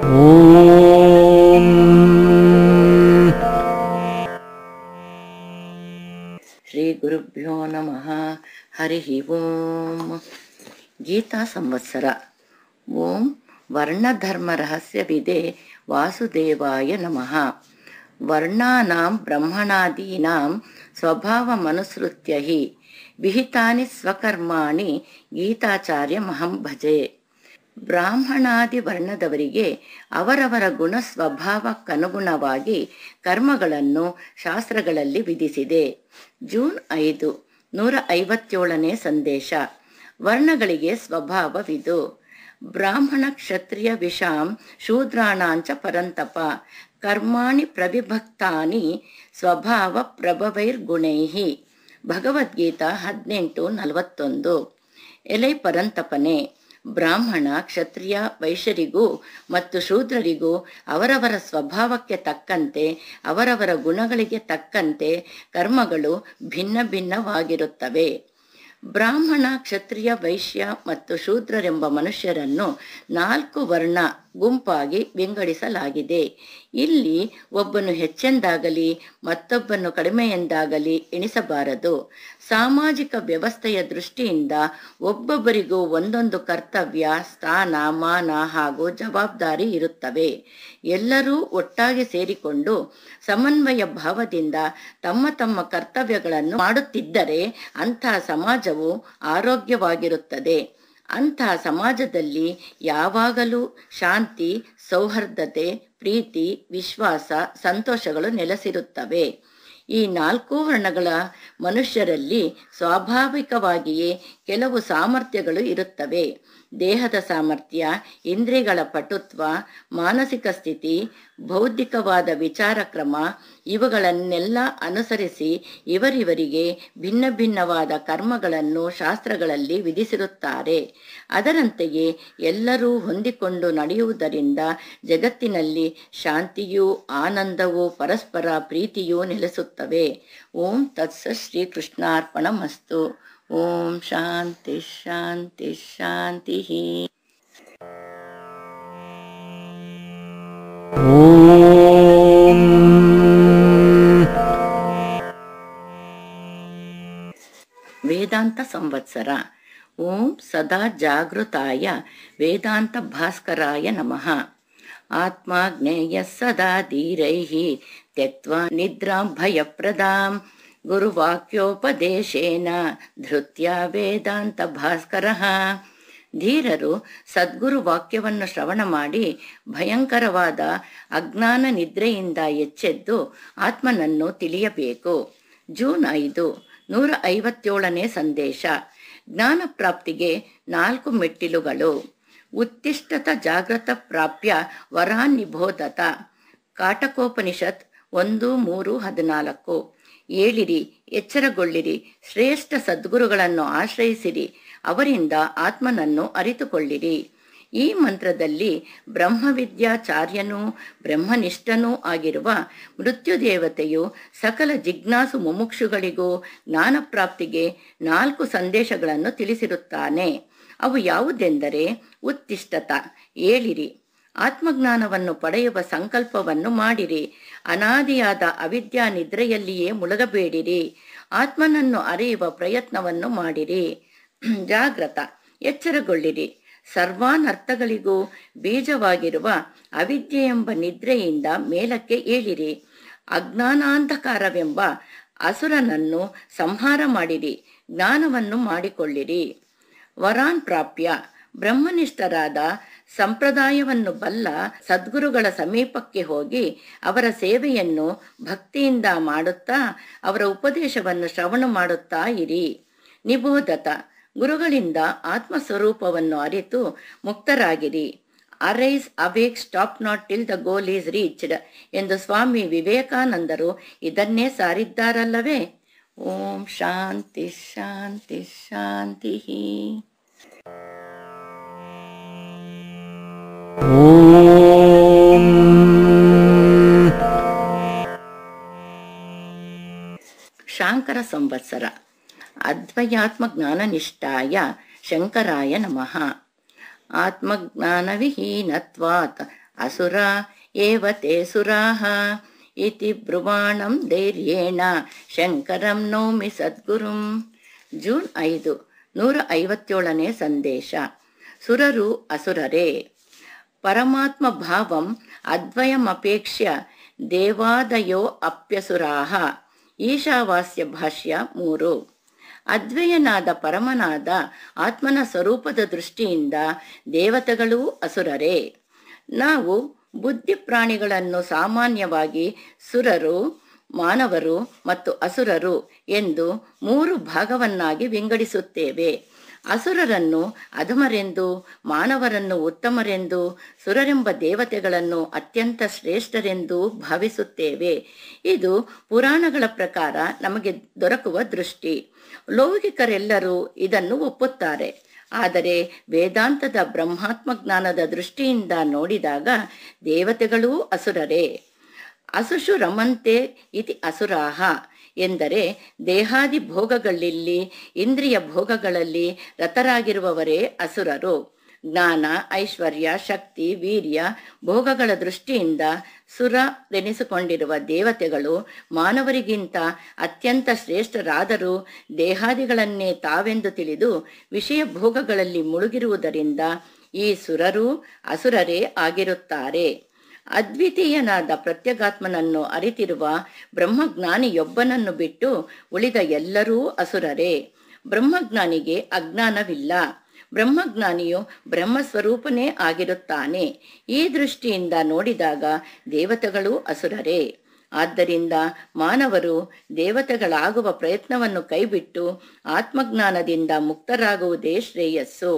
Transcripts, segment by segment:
ఓం శ్రీ గురుభ్యో నమ హరి ఓం గీతా సంవత్సర ఓం వర్ణధర్మ రహస్య విదే వాసుదేవాయ నమ వర్ణానాం బ్రహ్మణాదీనాం విహితాని స్వకర్మాణి గీతాచార్యమహం భజే ಬ್ರಾಹ್ಮಣಾದಿ ವರ್ಣದವರಿಗೆ ಅವರವರ ಗುಣ ಸ್ವಭಾವಕ್ಕನುಗುಣವಾಗಿ ಕರ್ಮಗಳನ್ನು ಶಾಸ್ತ್ರಗಳಲ್ಲಿ ವಿಧಿಸಿದೆ ಜೂನ್ ಐದು ನೂರ ಐವತ್ತೇಳನೇ ಸಂದೇಶ ವರ್ಣಗಳಿಗೆ ಸ್ವಭಾವವಿದು ಬ್ರಾಹ್ಮಣ ಕ್ಷತ್ರಿಯ ವಿಷಾಂ ಶೂದ್ರಾಣಾಂಚ ಪರಂತಪ ಕರ್ಮಾಣಿ ಪ್ರವಿಭಕ್ತಾನಿ ಸ್ವಭಾವ ಪ್ರಭವೈರ್ಗುಣೈಹಿ ಭಗವದ್ಗೀತಾ ಹದಿನೆಂಟು ನಲವತ್ತೊಂದು ಎಲೆ ಪರಂತಪನೆ ಬ್ರಾಹ್ಮಣ ಕ್ಷತ್ರಿಯ ವೈಶ್ಯರಿಗೂ ಮತ್ತು ಶೂದ್ರರಿಗೂ ಅವರವರ ಸ್ವಭಾವಕ್ಕೆ ತಕ್ಕಂತೆ ಅವರವರ ಗುಣಗಳಿಗೆ ತಕ್ಕಂತೆ ಕರ್ಮಗಳು ಭಿನ್ನ ಭಿನ್ನವಾಗಿರುತ್ತವೆ ಬ್ರಾಹ್ಮಣ ಕ್ಷತ್ರಿಯ ವೈಶ್ಯ ಮತ್ತು ಶೂದ್ರರೆಂಬ ಮನುಷ್ಯರನ್ನು ನಾಲ್ಕು ವರ್ಣ ಗುಂಪಾಗಿ ವಿಂಗಡಿಸಲಾಗಿದೆ ಇಲ್ಲಿ ಒಬ್ಬನು ಹೆಚ್ಚೆಂದಾಗಲಿ ಮತ್ತೊಬ್ಬನು ಕಡಿಮೆ ಎಂದಾಗಲಿ ಎಣಿಸಬಾರದು ಸಾಮಾಜಿಕ ವ್ಯವಸ್ಥೆಯ ದೃಷ್ಟಿಯಿಂದ ಒಬ್ಬೊಬ್ಬರಿಗೂ ಒಂದೊಂದು ಕರ್ತವ್ಯ ಸ್ಥಾನ ಮಾನ ಹಾಗೂ ಜವಾಬ್ದಾರಿ ಇರುತ್ತವೆ ಎಲ್ಲರೂ ಒಟ್ಟಾಗಿ ಸೇರಿಕೊಂಡು ಸಮನ್ವಯ ಭಾವದಿಂದ ತಮ್ಮ ತಮ್ಮ ಕರ್ತವ್ಯಗಳನ್ನು ಮಾಡುತ್ತಿದ್ದರೆ ಅಂತಹ ಸಮಾಜವು ಆರೋಗ್ಯವಾಗಿರುತ್ತದೆ ಅಂತಹ ಸಮಾಜದಲ್ಲಿ ಯಾವಾಗಲೂ ಶಾಂತಿ ಸೌಹಾರ್ದತೆ ಪ್ರೀತಿ ವಿಶ್ವಾಸ ಸಂತೋಷಗಳು ನೆಲೆಸಿರುತ್ತವೆ ಈ ನಾಲ್ಕು ವರ್ಣಗಳ ಮನುಷ್ಯರಲ್ಲಿ ಸ್ವಾಭಾವಿಕವಾಗಿಯೇ ಕೆಲವು ಸಾಮರ್ಥ್ಯಗಳು ಇರುತ್ತವೆ ದೇಹದ ಸಾಮರ್ಥ್ಯ ಇಂದ್ರಿಯಗಳ ಪಟುತ್ವ ಮಾನಸಿಕ ಸ್ಥಿತಿ ಬೌದ್ಧಿಕವಾದ ವಿಚಾರ ಕ್ರಮ ಇವುಗಳನ್ನೆಲ್ಲ ಅನುಸರಿಸಿ ಇವರಿವರಿಗೆ ಭಿನ್ನ ಭಿನ್ನವಾದ ಕರ್ಮಗಳನ್ನು ಶಾಸ್ತ್ರಗಳಲ್ಲಿ ವಿಧಿಸಿರುತ್ತಾರೆ ಅದರಂತೆಯೇ ಎಲ್ಲರೂ ಹೊಂದಿಕೊಂಡು ನಡೆಯುವುದರಿಂದ ಜಗತ್ತಿನಲ್ಲಿ ಶಾಂತಿಯೂ ಆನಂದವೂ ಪರಸ್ಪರ ಪ್ರೀತಿಯೂ ನೆಲೆಸುತ್ತವೆ ಓಂ ತತ್ಸ ಕೃಷ್ಣಾರ್ಪಣ ಮಸ್ತು ॐ शान्ति शान्ति शान्तिः वेदान्तसंवत्सर ॐ सदा जागृताय वेदान्तभास्कराय नमः आत्मा ज्ञेयः सदा धीरैः त्यक्त्वा निद्रां भयप्रदाम् ಗುರುವಾಕ್ಯೋಪದೇಶೇನ ಧೃತ್ಯ ವೇದಾಂತ ಭಾಸ್ಕರ ಧೀರರು ಸದ್ಗುರು ವಾಕ್ಯವನ್ನು ಶ್ರವಣ ಮಾಡಿ ಭಯಂಕರವಾದ ಅಜ್ಞಾನ ನಿದ್ರೆಯಿಂದ ಎಚ್ಚೆದ್ದು ಆತ್ಮನನ್ನು ತಿಳಿಯಬೇಕು ಜೂನ್ ಐದು ನೂರ ಐವತ್ತೇಳನೇ ಸಂದೇಶ ಜ್ಞಾನ ಪ್ರಾಪ್ತಿಗೆ ನಾಲ್ಕು ಮೆಟ್ಟಿಲುಗಳು ಉತ್ತಿಷ್ಟತ ಜಾಗೃತ ಪ್ರಾಪ್ಯ ವರಾನ್ನಿಬೋಧತ ಕಾಟಕೋಪನಿಷತ್ ಒಂದು ಮೂರು ಹದಿನಾಲ್ಕು ಏಳಿರಿ ಎಚ್ಚರಗೊಳ್ಳಿರಿ ಶ್ರೇಷ್ಠ ಸದ್ಗುರುಗಳನ್ನು ಆಶ್ರಯಿಸಿರಿ ಅವರಿಂದ ಆತ್ಮನನ್ನು ಅರಿತುಕೊಳ್ಳಿರಿ ಈ ಮಂತ್ರದಲ್ಲಿ ಬ್ರಹ್ಮವಿದ್ಯಾಚಾರ್ಯನೂ ಬ್ರಹ್ಮನಿಷ್ಠನೂ ಆಗಿರುವ ಮೃತ್ಯುದೇವತೆಯು ಸಕಲ ಜಿಜ್ಞಾಸು ಮುಮುಕ್ಷುಗಳಿಗೂ ಜ್ಞಾನಪ್ರಾಪ್ತಿಗೆ ನಾಲ್ಕು ಸಂದೇಶಗಳನ್ನು ತಿಳಿಸಿರುತ್ತಾನೆ ಅವು ಯಾವುದೆಂದರೆ ಉತ್ತಿಷ್ಟತ ಏಳಿರಿ ಆತ್ಮಜ್ಞಾನವನ್ನು ಪಡೆಯುವ ಸಂಕಲ್ಪವನ್ನು ಮಾಡಿರಿ ಅನಾದಿಯಾದ ಅವಿದ್ಯಾ ನಿದ್ರೆಯಲ್ಲಿಯೇ ಮುಳುಗಬೇಡಿರಿ ಆತ್ಮನನ್ನು ಅರಿಯುವ ಪ್ರಯತ್ನವನ್ನು ಮಾಡಿರಿ ಜಾಗ್ರತ ಎಚ್ಚರಗೊಳ್ಳಿರಿ ಸರ್ವಾನರ್ಥಗಳಿಗೂ ಬೀಜವಾಗಿರುವ ಅವಿದ್ಯೆ ಎಂಬ ನಿದ್ರೆಯಿಂದ ಮೇಲಕ್ಕೆ ಏಳಿರಿ ಅಜ್ಞಾನಾಂಧಕಾರವೆಂಬ ಅಸುರನನ್ನು ಸಂಹಾರ ಮಾಡಿರಿ ಜ್ಞಾನವನ್ನು ಮಾಡಿಕೊಳ್ಳಿರಿ ವರಾನ್ ಪ್ರಾಪ್ಯ ಬ್ರಹ್ಮನಿಷ್ಠರಾದ ಸಂಪ್ರದಾಯವನ್ನು ಬಲ್ಲ ಸದ್ಗುರುಗಳ ಸಮೀಪಕ್ಕೆ ಹೋಗಿ ಅವರ ಸೇವೆಯನ್ನು ಭಕ್ತಿಯಿಂದ ಮಾಡುತ್ತಾ ಅವರ ಉಪದೇಶವನ್ನು ಶ್ರವಣ ಮಾಡುತ್ತಾ ಇರಿ ನಿಬೋಧತ ಗುರುಗಳಿಂದ ಆತ್ಮಸ್ವರೂಪವನ್ನು ಅರಿತು ಮುಕ್ತರಾಗಿರಿ arise awake stop not till the goal is reached ಎಂದು ಸ್ವಾಮಿ ವಿವೇಕಾನಂದರು ಇದನ್ನೇ ಸಾರಿದ್ದಾರಲ್ಲವೇ ಓಂ ಶಾಂತಿ ಶಾಂತಿ ಶಾಂತಿ ಓಂ ಶಾಂಕರ ಸಂವತ್ಸರ ಅದ್ವಯಾತ್ಮ ನಿಷ್ಠಾಯ ಶಂಕರಾಯ ನಮಃ ವಿಹೀನತ್ವಾತ್ ಅಸುರ ಏವ ತೇ ಸುರಾಹ ಇತಿ ಬ್ರುವಾಣಂ ಧೈರ್ಯೇಣ ಶಂಕರಂ ನೋಮಿ ಸದ್ಗುರುಂ ಜೂನ್ ಐದು ನೂರ ಐವತ್ತೇಳನೇ ಸಂದೇಶ ಸುರರು ಅಸುರರೇ ಪರಮಾತ್ಮ ಭಾವಂ ಅದ್ವಯಮಪೇಕ್ಷ್ಯ ದೇವಾದಯೋ ಅಪ್ಯಸುರಾಹ ಈಶಾವಾಸ್ಯ ಭಾಷ್ಯ ಮೂರು ಅದ್ವಯನಾದ ಪರಮನಾದ ಆತ್ಮನ ಸ್ವರೂಪದ ದೃಷ್ಟಿಯಿಂದ ದೇವತೆಗಳೂ ಅಸುರರೇ ನಾವು ಬುದ್ಧಿ ಪ್ರಾಣಿಗಳನ್ನು ಸಾಮಾನ್ಯವಾಗಿ ಸುರರು ಮಾನವರು ಮತ್ತು ಅಸುರರು ಎಂದು ಮೂರು ಭಾಗವನ್ನಾಗಿ ವಿಂಗಡಿಸುತ್ತೇವೆ ಅಸುರರನ್ನು ಅಧಮರೆಂದು ಮಾನವರನ್ನು ಉತ್ತಮರೆಂದು ಸುರರೆಂಬ ದೇವತೆಗಳನ್ನು ಅತ್ಯಂತ ಶ್ರೇಷ್ಠರೆಂದು ಭಾವಿಸುತ್ತೇವೆ ಇದು ಪುರಾಣಗಳ ಪ್ರಕಾರ ನಮಗೆ ದೊರಕುವ ದೃಷ್ಟಿ ಲೌಕಿಕರೆಲ್ಲರೂ ಇದನ್ನು ಒಪ್ಪುತ್ತಾರೆ ಆದರೆ ವೇದಾಂತದ ಬ್ರಹ್ಮಾತ್ಮ ಜ್ಞಾನದ ದೃಷ್ಟಿಯಿಂದ ನೋಡಿದಾಗ ದೇವತೆಗಳೂ ಅಸುರರೇ ಅಸುಶು ರಮಂತೆ ಇತಿ ಅಸುರಾಹ ಎಂದರೆ ದೇಹಾದಿ ಭೋಗಗಳಲ್ಲಿ ಇಂದ್ರಿಯ ಭೋಗಗಳಲ್ಲಿ ರತರಾಗಿರುವವರೇ ಅಸುರರು ಜ್ಞಾನ ಐಶ್ವರ್ಯ ಶಕ್ತಿ ವೀರ್ಯ ಭೋಗಗಳ ದೃಷ್ಟಿಯಿಂದ ಸುರ ಎನಿಸಿಕೊಂಡಿರುವ ದೇವತೆಗಳು ಮಾನವರಿಗಿಂತ ಅತ್ಯಂತ ಶ್ರೇಷ್ಠರಾದರೂ ದೇಹಾದಿಗಳನ್ನೇ ತಾವೆಂದು ತಿಳಿದು ವಿಷಯ ಭೋಗಗಳಲ್ಲಿ ಮುಳುಗಿರುವುದರಿಂದ ಈ ಸುರರೂ ಅಸುರರೇ ಆಗಿರುತ್ತಾರೆ ಅದ್ವಿತೀಯನಾದ ಪ್ರತ್ಯಗಾತ್ಮನನ್ನು ಅರಿತಿರುವ ಬ್ರಹ್ಮಜ್ಞಾನಿಯೊಬ್ಬನನ್ನು ಬಿಟ್ಟು ಉಳಿದ ಎಲ್ಲರೂ ಅಸುರರೇ ಬ್ರಹ್ಮಜ್ಞಾನಿಗೆ ಅಜ್ಞಾನವಿಲ್ಲ ಬ್ರಹ್ಮಜ್ಞಾನಿಯು ಬ್ರಹ್ಮಸ್ವರೂಪನೇ ಆಗಿರುತ್ತಾನೆ ಈ ದೃಷ್ಟಿಯಿಂದ ನೋಡಿದಾಗ ದೇವತೆಗಳು ಅಸುರರೇ ಆದ್ದರಿಂದ ಮಾನವರು ದೇವತೆಗಳಾಗುವ ಪ್ರಯತ್ನವನ್ನು ಕೈಬಿಟ್ಟು ಆತ್ಮಜ್ಞಾನದಿಂದ ಮುಕ್ತರಾಗುವುದೇ ಶ್ರೇಯಸ್ಸು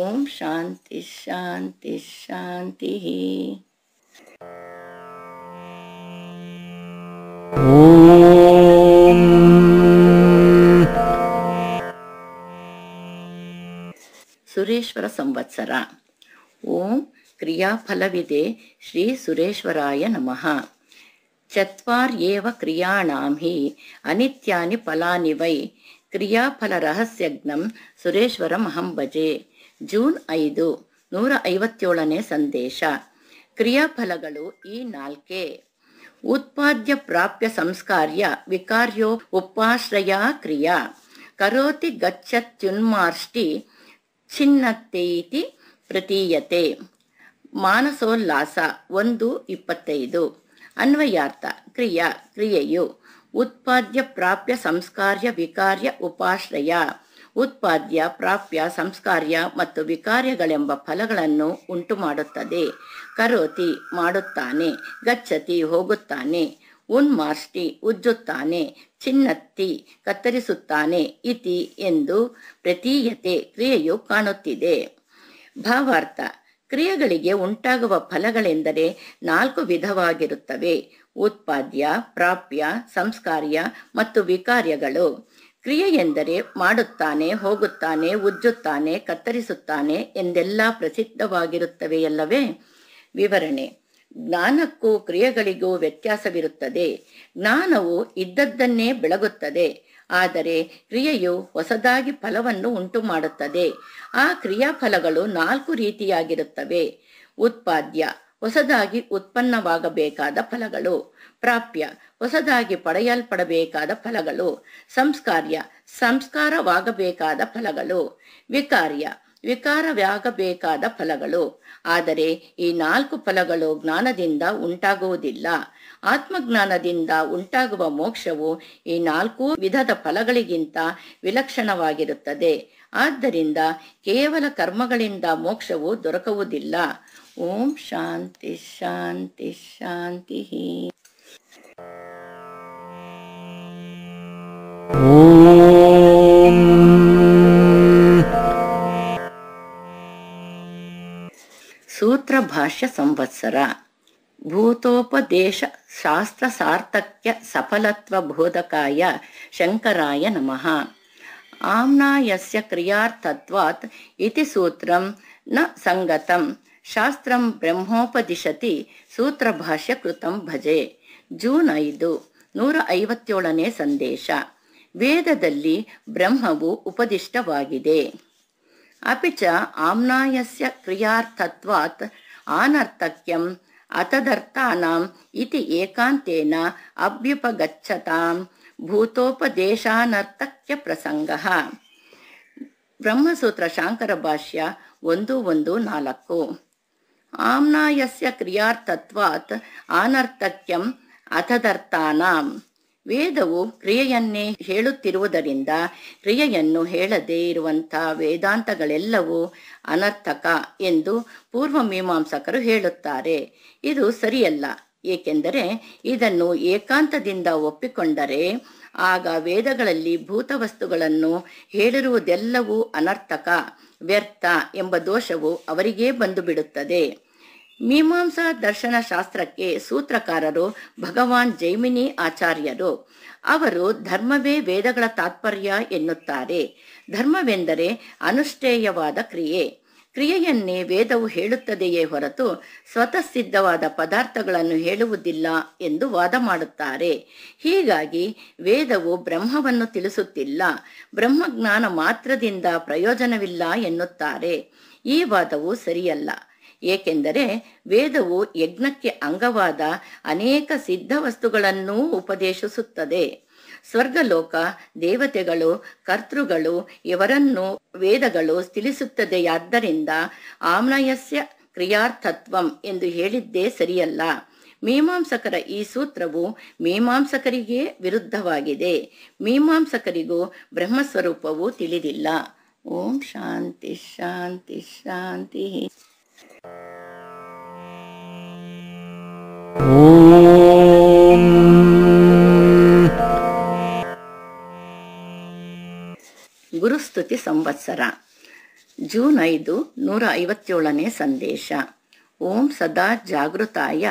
ಓಂ ಶಾಂತಿ ಶಾಂತಿ ಶಾಂತಿ ಓಂ ಸುರೇಶ್ವರ ಸಂವತ್ಸರ ಓಂ ಕ್ರಿಯಾಫಲವಿದೆ ಶ್ರೀ ಸುರೇಶ್ವರಾಯ ನಮಃ ಚತ್ವಾರ್ಯೇವ ಕ್ರಿಯಾಣಾಂ ಹಿ ಅನಿತ್ಯಾನಿ ಫಲಾನಿ ವೈ ಕ್ರಿಯಾಫಲ ರಹಸ್ಯಜ್ಞಂ ಸುರೇಶ್ವರಂ ಅಹಂ ಜೂನ್ ಐದು ನೂರ ಐವತ್ತೇಳನೇ ಸಂದೇಶ ಕ್ರಿಯಾಫಲಗಳು ಈ ನಾಲ್ಕೇ ಉತ್ಪಾದ್ಯ ಪ್ರಾಪ್ಯ ಸಂಸ್ಕಾರ್ಯ ವಿಕಾರ್ಯೋ ಉಪಾಶ್ರಯ ಕ್ರಿಯಾ ಕರೋತಿ ಗಚ್ಚತ್ಯುನ್ಮಾರ್ಷ್ಟಿ ಚಿನ್ನತೈತಿ ಪ್ರತೀಯತೆ ಮಾನಸೋಲ್ಲಾಸ ಒಂದು ಇಪ್ಪತ್ತೈದು ಅನ್ವಯಾರ್ಥ ಕ್ರಿಯಾ ಕ್ರಿಯೆಯು ಉತ್ಪಾದ್ಯ ಪ್ರಾಪ್ಯ ಸಂಸ್ಕಾರ್ಯ ವಿಕಾರ್ಯ ಉಪಾಶ್ರಯ ಉತ್ಪಾದ್ಯ ಪ್ರಾಪ್ಯ ಸಂಸ್ಕಾರ್ಯ ಮತ್ತು ವಿಕಾರ್ಯಗಳೆಂಬ ಫಲಗಳನ್ನು ಉಂಟು ಮಾಡುತ್ತದೆ ಕರೋತಿ ಮಾಡುತ್ತಾನೆ ಗಚ್ಚತಿ ಹೋಗುತ್ತಾನೆ ಉನ್ಮಾಷ್ಟಿ ಉಜ್ಜುತ್ತಾನೆ ಚಿನ್ನತ್ತಿ ಕತ್ತರಿಸುತ್ತಾನೆ ಇತಿ ಎಂದು ಪ್ರತೀಯತೆ ಕ್ರಿಯೆಯು ಕಾಣುತ್ತಿದೆ ಭಾವಾರ್ಥ ಕ್ರಿಯೆಗಳಿಗೆ ಉಂಟಾಗುವ ಫಲಗಳೆಂದರೆ ನಾಲ್ಕು ವಿಧವಾಗಿರುತ್ತವೆ ಉತ್ಪಾದ್ಯ ಪ್ರಾಪ್ಯ ಸಂಸ್ಕಾರ್ಯ ಮತ್ತು ವಿಕಾರ್ಯಗಳು ಕ್ರಿಯೆ ಎಂದರೆ ಮಾಡುತ್ತಾನೆ ಹೋಗುತ್ತಾನೆ ಉಜ್ಜುತ್ತಾನೆ ಕತ್ತರಿಸುತ್ತಾನೆ ಎಂದೆಲ್ಲ ಪ್ರಸಿದ್ಧವಾಗಿರುತ್ತವೆಯಲ್ಲವೇ ವಿವರಣೆ ಜ್ಞಾನಕ್ಕೂ ಕ್ರಿಯೆಗಳಿಗೂ ವ್ಯತ್ಯಾಸವಿರುತ್ತದೆ ಜ್ಞಾನವು ಇದ್ದದ್ದನ್ನೇ ಬೆಳಗುತ್ತದೆ ಆದರೆ ಕ್ರಿಯೆಯು ಹೊಸದಾಗಿ ಫಲವನ್ನು ಉಂಟು ಮಾಡುತ್ತದೆ ಆ ಕ್ರಿಯಾಫಲಗಳು ನಾಲ್ಕು ರೀತಿಯಾಗಿರುತ್ತವೆ ಉತ್ಪಾದ್ಯ ಹೊಸದಾಗಿ ಉತ್ಪನ್ನವಾಗಬೇಕಾದ ಫಲಗಳು ಪ್ರಾಪ್ಯ ಹೊಸದಾಗಿ ಪಡೆಯಲ್ಪಡಬೇಕಾದ ಫಲಗಳು ಸಂಸ್ಕಾರ್ಯ ಸಂಸ್ಕಾರವಾಗಬೇಕಾದ ಫಲಗಳು ವಿಕಾರ್ಯ ವಿಕಾರವಾಗಬೇಕಾದ ಫಲಗಳು ಆದರೆ ಈ ನಾಲ್ಕು ಫಲಗಳು ಜ್ಞಾನದಿಂದ ಉಂಟಾಗುವುದಿಲ್ಲ ಆತ್ಮಜ್ಞಾನದಿಂದ ಉಂಟಾಗುವ ಮೋಕ್ಷವು ಈ ನಾಲ್ಕು ವಿಧದ ಫಲಗಳಿಗಿಂತ ವಿಲಕ್ಷಣವಾಗಿರುತ್ತದೆ ಆದ್ದರಿಂದ ಕೇವಲ ಕರ್ಮಗಳಿಂದ ಮೋಕ್ಷವು ದೊರಕುವುದಿಲ್ಲ ಓಂ ಶಾಂತಿ ಶಾಂತಿ ಶಾಂತಿ ಓ ಸೂತ್ರ ಭಾಷ್ಯ ಸಂವತ್ಸರ ಭೂತೋಪದೇಶ ಶಾಸ್ತ್ರ ಸಾರ್ಥಕ್ಯ ಸಫಲತ್ವ ಬೋಧಕಾಯ ಶಂಕರಾಯ ನಮಃ ಆಮ್ನಾಯಸ್ಯ ಕ್ರಿಯಾರ್ಥತ್ವಾತ್ ಇತಿ ಸೂತ್ರಂ ನ ಸಂಗತಂ ಶಾಸ್ತ್ರಂ ಬ್ರಹ್ಮೋಪದಿಶತಿ ಸೂತ್ರ ಭಾಷ್ಯ ಕೃತಂ ಭಜೆ ಜೂನ್ ಐದು ನೂರ ಐವತ್ತೇಳನೇ ಸಂದೇಶ ವೇದದಲ್ಲಿ ಬ್ರಹ್ಮವು ಉಪದಿಷ್ಟವಾಗಿದೆ अपि च आम्नायस्य क्रियार्थत्वात् अनर्तक्यम् अथ इति एकान्तेन अभ्युपगच्छताम्पदेशानर्तक्यप्रसङ्गः ब्रह्मसूत्रशाङ्करभाष्यम्नायस्य क्रियार्थत्वात् अनर्तक्यम् अथ दर्तानाम् ವೇದವು ಕ್ರಿಯೆಯನ್ನೇ ಹೇಳುತ್ತಿರುವುದರಿಂದ ಕ್ರಿಯೆಯನ್ನು ಹೇಳದೇ ಇರುವಂತಹ ವೇದಾಂತಗಳೆಲ್ಲವೂ ಅನರ್ಥಕ ಎಂದು ಪೂರ್ವ ಮೀಮಾಂಸಕರು ಹೇಳುತ್ತಾರೆ ಇದು ಸರಿಯಲ್ಲ ಏಕೆಂದರೆ ಇದನ್ನು ಏಕಾಂತದಿಂದ ಒಪ್ಪಿಕೊಂಡರೆ ಆಗ ವೇದಗಳಲ್ಲಿ ಭೂತವಸ್ತುಗಳನ್ನು ಹೇಳಿರುವುದೆಲ್ಲವೂ ಅನರ್ಥಕ ವ್ಯರ್ಥ ಎಂಬ ದೋಷವು ಅವರಿಗೇ ಬಂದು ಬಿಡುತ್ತದೆ ಮೀಮಾಂಸಾ ದರ್ಶನ ಶಾಸ್ತ್ರಕ್ಕೆ ಸೂತ್ರಕಾರರು ಭಗವಾನ್ ಜೈಮಿನಿ ಆಚಾರ್ಯರು ಅವರು ಧರ್ಮವೇ ವೇದಗಳ ತಾತ್ಪರ್ಯ ಎನ್ನುತ್ತಾರೆ ಧರ್ಮವೆಂದರೆ ಅನುಷ್ಠೇಯವಾದ ಕ್ರಿಯೆ ಕ್ರಿಯೆಯನ್ನೇ ವೇದವು ಹೇಳುತ್ತದೆಯೇ ಹೊರತು ಸ್ವತಃ ಸಿದ್ಧವಾದ ಪದಾರ್ಥಗಳನ್ನು ಹೇಳುವುದಿಲ್ಲ ಎಂದು ವಾದ ಮಾಡುತ್ತಾರೆ ಹೀಗಾಗಿ ವೇದವು ಬ್ರಹ್ಮವನ್ನು ತಿಳಿಸುತ್ತಿಲ್ಲ ಬ್ರಹ್ಮಜ್ಞಾನ ಮಾತ್ರದಿಂದ ಪ್ರಯೋಜನವಿಲ್ಲ ಎನ್ನುತ್ತಾರೆ ಈ ವಾದವು ಸರಿಯಲ್ಲ ಏಕೆಂದರೆ ವೇದವು ಯಜ್ಞಕ್ಕೆ ಅಂಗವಾದ ಅನೇಕ ಸಿದ್ಧ ವಸ್ತುಗಳನ್ನೂ ಉಪದೇಶಿಸುತ್ತದೆ ಸ್ವರ್ಗಲೋಕ ದೇವತೆಗಳು ಕರ್ತೃಗಳು ಇವರನ್ನು ವೇದಗಳು ತಿಳಿಸುತ್ತದೆಯಾದ್ದರಿಂದ ಆಮ್ನಯಸ್ಯ ಕ್ರಿಯಾರ್ಥತ್ವಂ ಎಂದು ಹೇಳಿದ್ದೇ ಸರಿಯಲ್ಲ ಮೀಮಾಂಸಕರ ಈ ಸೂತ್ರವು ಮೀಮಾಂಸಕರಿಗೆ ವಿರುದ್ಧವಾಗಿದೆ ಮೀಮಾಂಸಕರಿಗೂ ಬ್ರಹ್ಮಸ್ವರೂಪವು ತಿಳಿದಿಲ್ಲ ಓಂ ಶಾಂತಿ ಶಾಂತಿ ಶಾಂತಿ ಗುರುಸ್ತುತಿ ಸಂವತ್ಸರ ಜೂನ್ ಐದು ನೂರ ಐವತ್ತೇಳನೇ ಸಂದೇಶ ಓಂ ಸದಾ ಜಾಗೃತಾಯ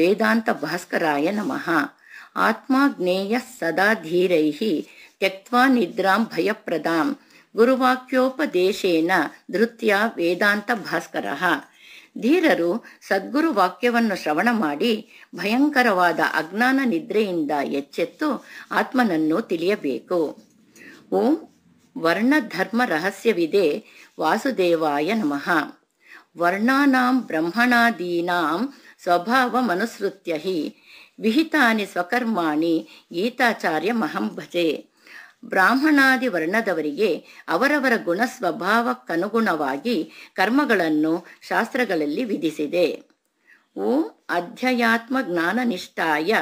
ವೇದಾಂತ ಭಾಸ್ಕರಾಯ ನಮಃ ಆತ್ಮ ಜ್ಞೇಯ ಸದಾ ಧೀರೈ ತಕ್ವಾ ನಿದ್ರಾಂ ಭಯಪ್ರದಾಂ ಗುರುವಾಕ್ಯೋಪದೇಶೇನ ಧೃತ್ಯ ವೇದಾಂತ ಭಾಸ್ಕರ ಧೀರರು ಸದ್ಗುರು ವಾಕ್ಯವನ್ನು ಶ್ರವಣ ಮಾಡಿ ಭಯಂಕರವಾದ ಅಜ್ಞಾನ ನಿದ್ರೆಯಿಂದ ಎಚ್ಚೆತ್ತು ಆತ್ಮನನ್ನು ತಿಳಿಯಬೇಕು ಓಂ ವರ್ಣಧರ್ಮ ರಹಸ್ಯವಿದೆ ವಾಸುದೇವಾಯ ನಮಃ ವರ್ಣಾನಾಂ ಬ್ರಹ್ಮಣಾದೀನಾಂ ಮನುಸೃತ್ಯ ಹಿ ವಿಹಿತಾನಿ ಸ್ವಕರ್ಮಾಣಿ ಗೀತಾಚಾರ್ಯ ಮಹಂ ಭಜೆ ಬ್ರಾಹ್ಮಣಾದಿ ವರ್ಣದವರಿಗೆ ಅವರವರ ಗುಣ ಸ್ವಭಾವಕ್ಕನುಗುಣವಾಗಿ ಕರ್ಮಗಳನ್ನು ಶಾಸ್ತ್ರಗಳಲ್ಲಿ ವಿಧಿಸಿದೆ ಓಂ ಅಧ್ಯಾಯಾತ್ಮ ಜ್ಞಾನನಿಷ್ಠಾಯ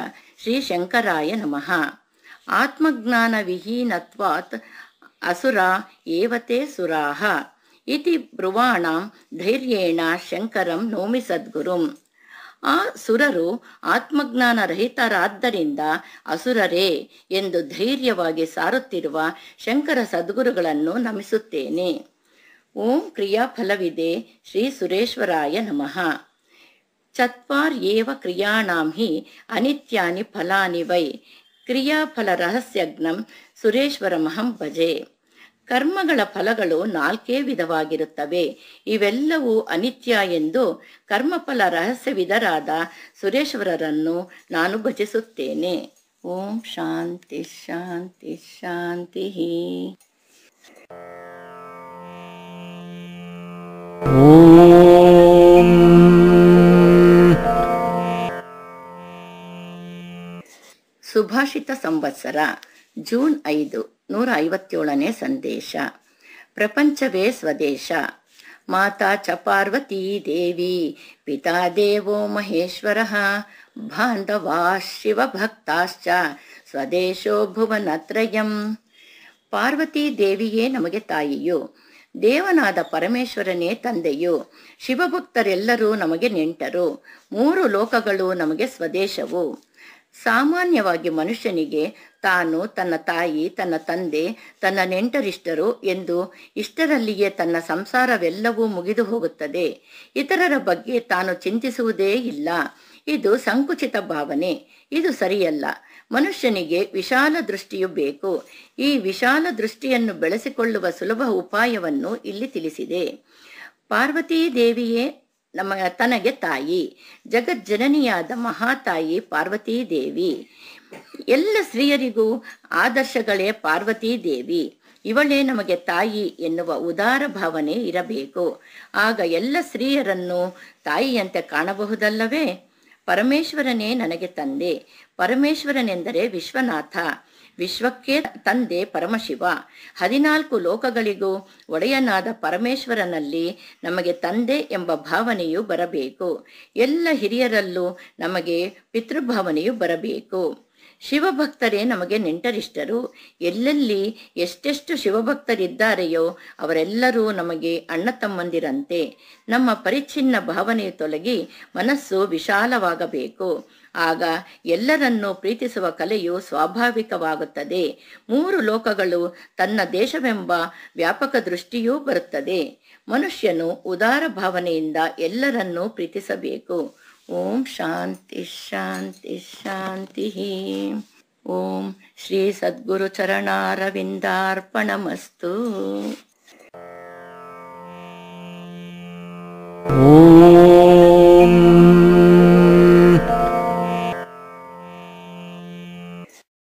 ಶ್ರೀ ಶಂಕರಾಯ ನಮಃ ಆತ್ಮಜ್ಞಾನ ವಿಹೀನತ್ವಾತ್ ಅಸುರ ಏವತೆ ಸುರಾಹ ಇತಿ ಬ್ರುವಾಣಾಂ ಧೈರ್ಯೇಣ ಶಂಕರಂ ನೋಮಿ ಸದ್ಗುರುಂ ಆ ಸುರರು ಆತ್ಮಜ್ಞಾನ ರಹಿತರಾದ್ದರಿಂದ ಅಸುರರೇ ಎಂದು ಧೈರ್ಯವಾಗಿ ಸಾರುತ್ತಿರುವ ಶಂಕರ ಸದ್ಗುರುಗಳನ್ನು ನಮಿಸುತ್ತೇನೆ ಓಂ ಕ್ರಿಯಾಫಲವಿದೆ ಶ್ರೀ ಸುರೇಶ್ವರಾಯ ನಮಃ ಚತ್ವಾರ್ ಏವ ಕ್ರಿಯಾಣಾಂ ಹಿ ಅನಿತ್ಯಾನಿ ಫಲಾನಿ ವೈ ಕ್ರಿಯಾಫಲ ರಹಸ್ಯಜ್ಞಂ ಸುರೇಶ್ವರಮಹಂ ಭಜೇ ಕರ್ಮಗಳ ಫಲಗಳು ನಾಲ್ಕೇ ವಿಧವಾಗಿರುತ್ತವೆ ಇವೆಲ್ಲವೂ ಅನಿತ್ಯ ಎಂದು ಕರ್ಮಫಲ ರಹಸ್ಯವಿದರಾದ ಸುರೇಶ್ವರರನ್ನು ನಾನು ಭಜಿಸುತ್ತೇನೆ ಓಂ ಶಾಂತಿ ಶಾಂತಿ ಶಾಂತಿ ಸುಭಾಷಿತ ಸಂವತ್ಸರ ಜೂನ್ ಐದು ನೂರ ಐವತ್ತೇಳನೇ ಸಂದೇಶ ಪ್ರಪಂಚವೇ ಸ್ವದೇಶ ಮಾತಾ ಚ ಪಾರ್ವತೀ ದೇವಿ ಪಿತಾ ದೇವೋ ಮಹೇಶ್ವರ ಬಾಂಧವಾ ಶಿವಭಕ್ತಾಶ್ಚ ಸ್ವದೇಶೋ ಭುವನತ್ರಯಂ ಪಾರ್ವತಿ ದೇವಿಯೇ ನಮಗೆ ತಾಯಿಯು ದೇವನಾದ ಪರಮೇಶ್ವರನೇ ತಂದೆಯು ಶಿವಭಕ್ತರೆಲ್ಲರೂ ನಮಗೆ ನೆಂಟರು ಮೂರು ಲೋಕಗಳು ನಮಗೆ ಸ್ವದೇಶವು ಸಾಮಾನ್ಯವಾಗಿ ಮನುಷ್ಯನಿಗೆ ತಾನು ತನ್ನ ತಾಯಿ ತನ್ನ ತಂದೆ ತನ್ನ ನೆಂಟರಿಷ್ಟರು ಎಂದು ಇಷ್ಟರಲ್ಲಿಯೇ ತನ್ನ ಸಂಸಾರವೆಲ್ಲವೂ ಮುಗಿದು ಹೋಗುತ್ತದೆ ಇತರರ ಬಗ್ಗೆ ತಾನು ಚಿಂತಿಸುವುದೇ ಇಲ್ಲ ಇದು ಸಂಕುಚಿತ ಭಾವನೆ ಇದು ಸರಿಯಲ್ಲ ಮನುಷ್ಯನಿಗೆ ವಿಶಾಲ ದೃಷ್ಟಿಯು ಬೇಕು ಈ ವಿಶಾಲ ದೃಷ್ಟಿಯನ್ನು ಬೆಳೆಸಿಕೊಳ್ಳುವ ಸುಲಭ ಉಪಾಯವನ್ನು ಇಲ್ಲಿ ತಿಳಿಸಿದೆ ಪಾರ್ವತೀ ದೇವಿಯೇ ನಮ್ಮ ತನಗೆ ತಾಯಿ ಜಗಜ್ಜನನಿಯಾದ ಮಹಾತಾಯಿ ಪಾರ್ವತಿ ದೇವಿ ಎಲ್ಲ ಸ್ತ್ರೀಯರಿಗೂ ಆದರ್ಶಗಳೇ ಪಾರ್ವತಿ ದೇವಿ ಇವಳೇ ನಮಗೆ ತಾಯಿ ಎನ್ನುವ ಉದಾರ ಭಾವನೆ ಇರಬೇಕು ಆಗ ಎಲ್ಲ ಸ್ತ್ರೀಯರನ್ನು ತಾಯಿಯಂತೆ ಕಾಣಬಹುದಲ್ಲವೇ ಪರಮೇಶ್ವರನೇ ನನಗೆ ತಂದೆ ಪರಮೇಶ್ವರನೆಂದರೆ ವಿಶ್ವನಾಥ ವಿಶ್ವಕ್ಕೆ ತಂದೆ ಪರಮಶಿವ ಹದಿನಾಲ್ಕು ಲೋಕಗಳಿಗೂ ಒಡೆಯನಾದ ಪರಮೇಶ್ವರನಲ್ಲಿ ನಮಗೆ ತಂದೆ ಎಂಬ ಭಾವನೆಯು ಬರಬೇಕು ಎಲ್ಲ ಹಿರಿಯರಲ್ಲೂ ನಮಗೆ ಪಿತೃಭಾವನೆಯು ಬರಬೇಕು ಶಿವಭಕ್ತರೇ ನಮಗೆ ನೆಂಟರಿಷ್ಟರು ಎಲ್ಲೆಲ್ಲಿ ಎಷ್ಟೆಷ್ಟು ಶಿವಭಕ್ತರಿದ್ದಾರೆಯೋ ಅವರೆಲ್ಲರೂ ನಮಗೆ ಅಣ್ಣ ತಮ್ಮಂದಿರಂತೆ ನಮ್ಮ ಪರಿಚ್ಛಿನ್ನ ಭಾವನೆ ತೊಲಗಿ ಮನಸ್ಸು ವಿಶಾಲವಾಗಬೇಕು ಆಗ ಎಲ್ಲರನ್ನೂ ಪ್ರೀತಿಸುವ ಕಲೆಯು ಸ್ವಾಭಾವಿಕವಾಗುತ್ತದೆ ಮೂರು ಲೋಕಗಳು ತನ್ನ ದೇಶವೆಂಬ ವ್ಯಾಪಕ ದೃಷ್ಟಿಯೂ ಬರುತ್ತದೆ ಮನುಷ್ಯನು ಉದಾರ ಭಾವನೆಯಿಂದ ಎಲ್ಲರನ್ನೂ ಪ್ರೀತಿಸಬೇಕು ॐ शान्तिः ॐ श्रीसद्गुरुचरणारविन्दार्पणमस्तु